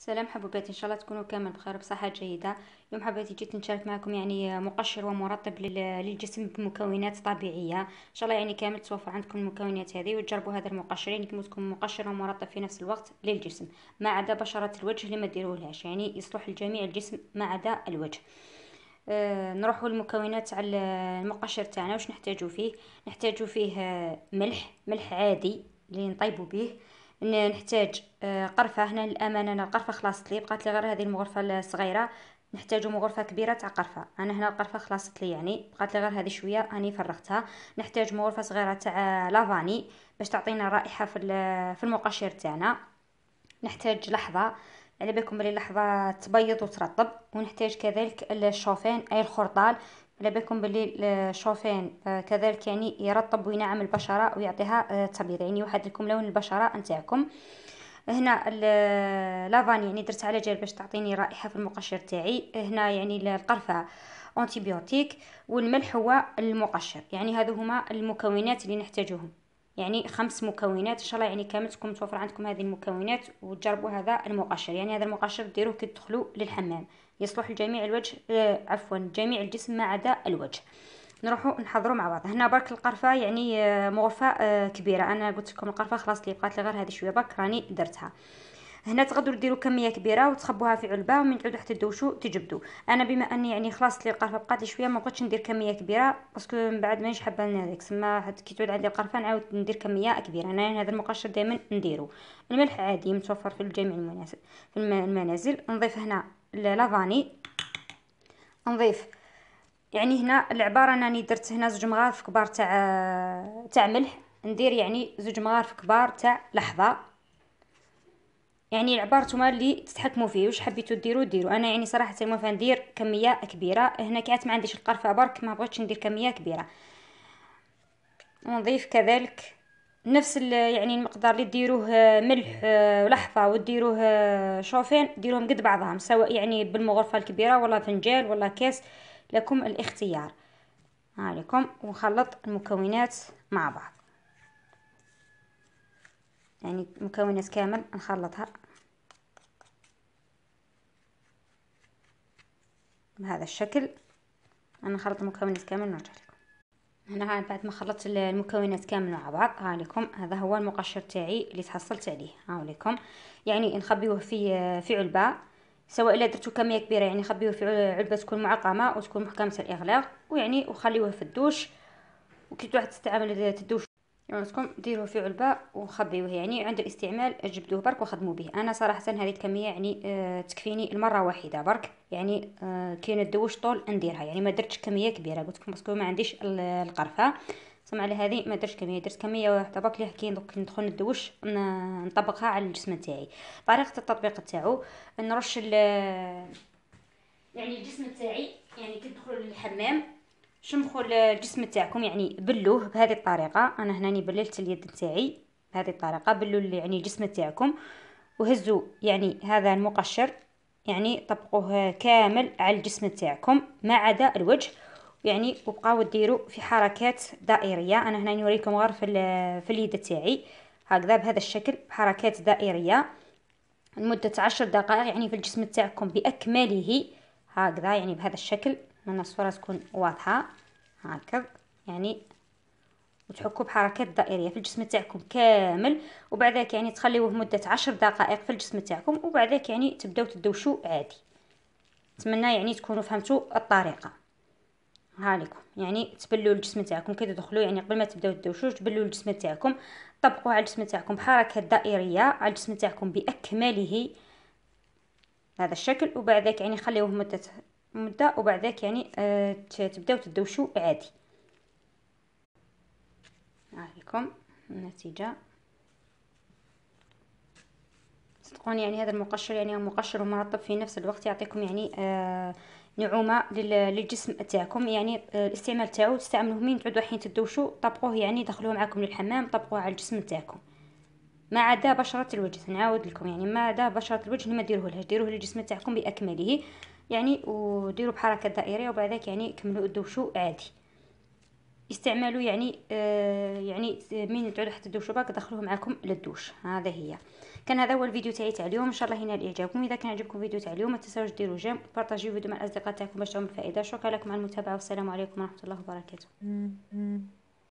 سلام حبوباتي ان شاء الله تكونوا كامل بخير بصحه جيده اليوم حبيت جيت نشارك معكم يعني مقشر ومرطب للجسم بمكونات طبيعيه ان شاء الله يعني كامل توفر عندكم المكونات هذه وتجربوا هذا المقشر يعني تكون مقشر ومرطب في نفس الوقت للجسم ما عدا بشره الوجه اللي ما ديروهاش يعني يصلح لجميع الجسم ما عدا الوجه آه نروحوا للمكونات على المقشر تاعنا واش نحتاجو فيه نحتاجو فيه آه، ملح ملح عادي اللي نطيبوا به نحتاج آه، قرفه هنا للامانه انا القرفه خلاصت لي بقات لي غير هذه المغرفه الصغيره نحتاجو مغرفه كبيره تاع قرفه انا هنا القرفه خلاصت لي يعني بقات لي غير هذه شويه أني فرغتها نحتاج مغرفه صغيره تاع لافاني باش تعطينا رائحه في في المقشر تاعنا نحتاج لحظه على بالكم بلي اللحظه تبيض وترطب ونحتاج كذلك الشوفان اي الخرطال على بالكم بلي الشوفان آه، كذلك يعني يرطب وينعم البشره ويعطيها آه، تبيض يعني يوحد لكم لون البشره نتاعكم هنا لافان يعني درت على جال باش تعطيني رائحه في المقشر تاعي هنا يعني القرفه انتيبيوتيك والملح هو المقشر يعني هذو هما المكونات اللي نحتاجهم يعني خمس مكونات ان شاء الله يعني كامل تكون متوفر عندكم هذه المكونات وتجربوا هذا المقشر يعني هذا المقشر ديروه كي تدخلوا للحمام يصلح لجميع الوجه آه، عفوا جميع الجسم ما عدا الوجه نروحوا نحضروا مع بعض هنا برك القرفه يعني آه، مغرفه آه، كبيره انا قلت لكم القرفه خلاص اللي بقات لي غير هذه شويه برك راني درتها هنا تقدروا ديروا كميه كبيره وتخبوها في علبه ومن تعودوا حتى تدوشوا تجبدوا انا بما اني يعني خلاص لي القرفه بقات لي شويه ما بقيتش ندير كميه كبيره باسكو من بعد مانيش حابه نهلك سما كي تعود عندي القرفه نعاود ندير كميه كبيره انا يعني هذا المقشر دائما نديرو الملح عادي متوفر في الجميع المناسب في المنازل نضيف هنا لافاني نضيف يعني هنا العباره انني درت هنا زوج مغارف كبار تاع تاع ملح ندير يعني زوج مغارف كبار تاع لحظه يعني العبار نتوما اللي تتحكموا فيه واش حبيتو ديروا ديروا انا يعني صراحه ما ندير كميه كبيره هنا كانت ما عنديش القرفه برك ما بغيتش ندير كميه كبيره ونضيف كذلك نفس يعني المقدار اللي ديروه آه، ملح آه، ولحفه وديروه آه، شوفين ديروهم قد بعضهم سواء يعني بالمغرفه الكبيره ولا فنجان ولا كاس لكم الاختيار عليكم ونخلط المكونات مع بعض يعني المكونات كامل نخلطها بهذا الشكل انا نخلط المكونات كامل ونرجع لكم هنا بعد ما خلطت المكونات كامل مع بعض ها لكم هذا هو المقشر تاعي اللي تحصلت عليه ها لكم يعني نخبيوه في في علبه سواء الا درتو كميه كبيره يعني خبيوه في علبه تكون معقمه وتكون محكمه الاغلاق ويعني وخليوه في الدوش وكي واحد تستعمل الدوش يعجبكم ديروه في علبه وخبيوه يعني عند الاستعمال جبدوه برك وخدموا به انا صراحه هذه الكميه يعني آه تكفيني المره واحده برك يعني آه كاين الدوش طول نديرها يعني ما درتش كميه كبيره قلت لكم باسكو ما عنديش القرفه سمع على هذه ما درتش كميه درت كميه طبق ليها كي ندخل ندوش نطبقها على الجسم تاعي طريقه التطبيق تاعو نرش ال يعني الجسم تاعي يعني كي تدخلوا للحمام شمخوا الجسم تاعكم يعني بلوه بهذه الطريقه انا هناني بللت اليد تاعي بهذه الطريقه بلوا يعني الجسم تاعكم وهزوا يعني هذا المقشر يعني طبقوه كامل على الجسم تاعكم ما عدا الوجه يعني وبقاو ديروا في حركات دائريه انا هنا نوريكم غير في في اليد تاعي هكذا بهذا الشكل حركات دائريه لمده عشر دقائق يعني في الجسم تاعكم باكمله هكذا يعني بهذا الشكل من الصوره تكون واضحه هكذا يعني وتحكوا بحركات دائريه في الجسم تاعكم كامل وبعد ذلك يعني تخليوه مده عشر دقائق في الجسم تاعكم وبعد ذلك يعني تبداو تدوشوا عادي نتمنى يعني تكونوا فهمتوا الطريقه هاليكم يعني تبلوا الجسم تاعكم كي تدخلوا يعني قبل ما تبداو تدوشوا تبلوا الجسم تاعكم طبقوا على الجسم تاعكم بحركه دائريه على الجسم تاعكم باكمله هذا الشكل وبعد ذاك يعني خليوه مده مده وبعد ذاك يعني آه تبداو تدوشوا عادي هاليكم النتيجه صدقوني يعني هذا المقشر يعني مقشر ومرطب في نفس الوقت يعطيكم يعني آه نعومه للجسم تاعكم يعني آه، الاستعمال تاعو تستعملوه من تعودوا حين تدوشوا طبقوه يعني دخلوه معكم للحمام طبقوه على الجسم تاعكم ما عدا بشرة الوجه نعاود لكم يعني ما عدا بشرة الوجه ما ديروه لهاش ديروه للجسم تاعكم باكمله يعني وديروا بحركه دائريه وبعد ذلك يعني كملوا الدوشو عادي استعمالوا يعني آه يعني آه، من تعودوا حتى باك دخلوه معكم للدوش هذا هي كان هذا هو الفيديو تاعي تاع اليوم ان شاء الله ينال اعجابكم اذا كان عجبكم الفيديو تاع اليوم ما تنساوش ديروا جيم بارطاجيو الفيديو مع الاصدقاء تاعكم باش تعملوا الفائده شكرا لكم على المتابعه والسلام عليكم ورحمه الله وبركاته